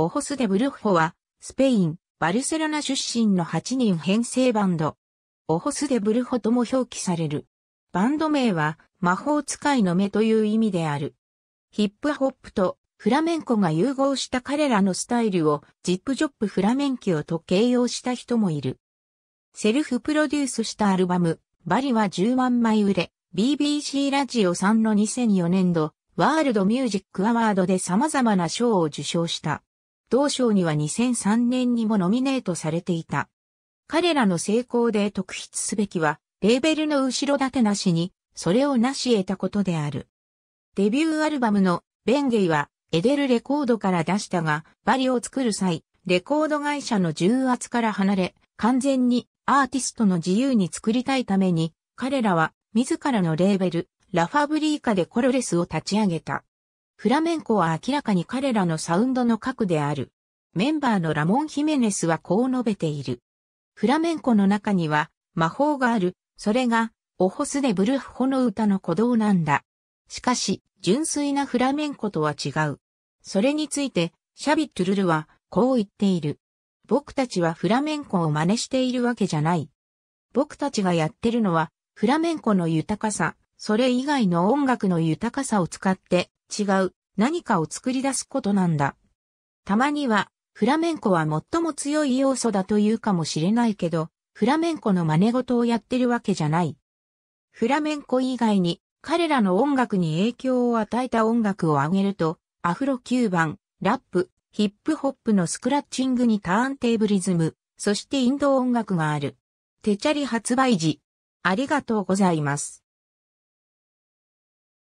オホスデブルッホは、スペイン、バルセロナ出身の8人編成バンド。オホスデブルッホとも表記される。バンド名は、魔法使いの目という意味である。ヒップホップとフラメンコが融合した彼らのスタイルをジップジョップフラメンキオと形容した人もいる。セルフプロデュースしたアルバム、バリは10万枚売れ、BBC ラジオ3の2004年度、ワールドミュージックアワードで様々な賞を受賞した。同賞には2003年にもノミネートされていた。彼らの成功で特筆すべきは、レーベルの後ろ盾なしに、それを成し得たことである。デビューアルバムの、ベンゲイは、エデルレコードから出したが、バリを作る際、レコード会社の重圧から離れ、完全にアーティストの自由に作りたいために、彼らは自らのレーベル、ラファブリーカでコロレスを立ち上げた。フラメンコは明らかに彼らのサウンドの核である。メンバーのラモン・ヒメネスはこう述べている。フラメンコの中には魔法がある。それが、オホスデ・ブルフホの歌の鼓動なんだ。しかし、純粋なフラメンコとは違う。それについて、シャビトゥルルは、こう言っている。僕たちはフラメンコを真似しているわけじゃない。僕たちがやってるのは、フラメンコの豊かさ、それ以外の音楽の豊かさを使って、違う何かを作り出すことなんだ。たまには、フラメンコは最も強い要素だというかもしれないけど、フラメンコの真似事をやってるわけじゃない。フラメンコ以外に、彼らの音楽に影響を与えた音楽を挙げると、アフロ9番、ラップ、ヒップホップのスクラッチングにターンテーブリズム、そしてインド音楽がある。テチャリ発売時。ありがとうございます。